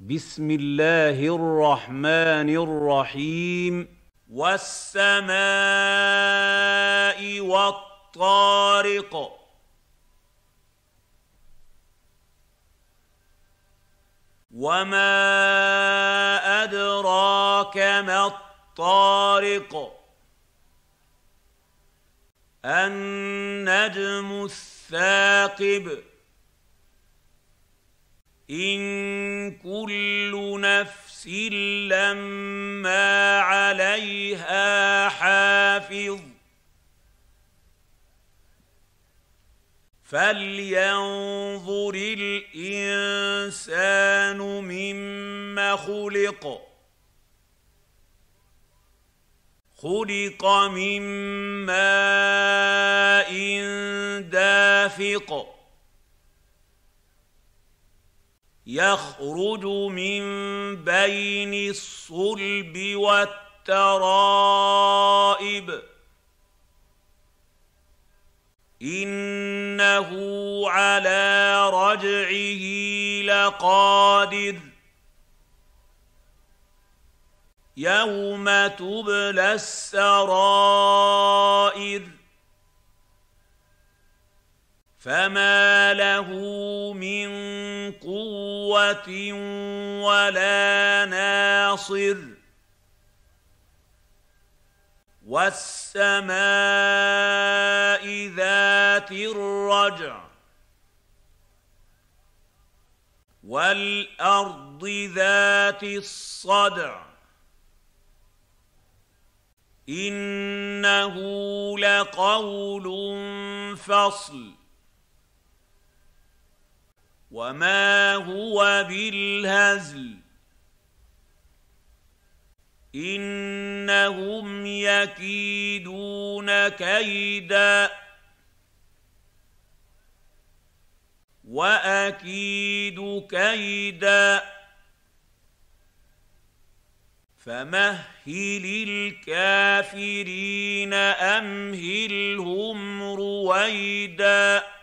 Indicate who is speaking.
Speaker 1: بسم الله الرحمن الرحيم والسماء والطارق وما ادراك ما الطارق النجم الثاقب ان كل نفس لما عليها حافظ فلينظر الانسان مما خلق خلق من ماء دافق يخرج من بين الصلب والترائب انه على رجعه لقادر يوم تبلى السرائر فما له من قوه ولا ناصر والسماء ذات الرجع والارض ذات الصدع انه لقول فصل وما هو بالهزل انهم يكيدون كيدا واكيد كيدا فمهل الكافرين امهلهم رويدا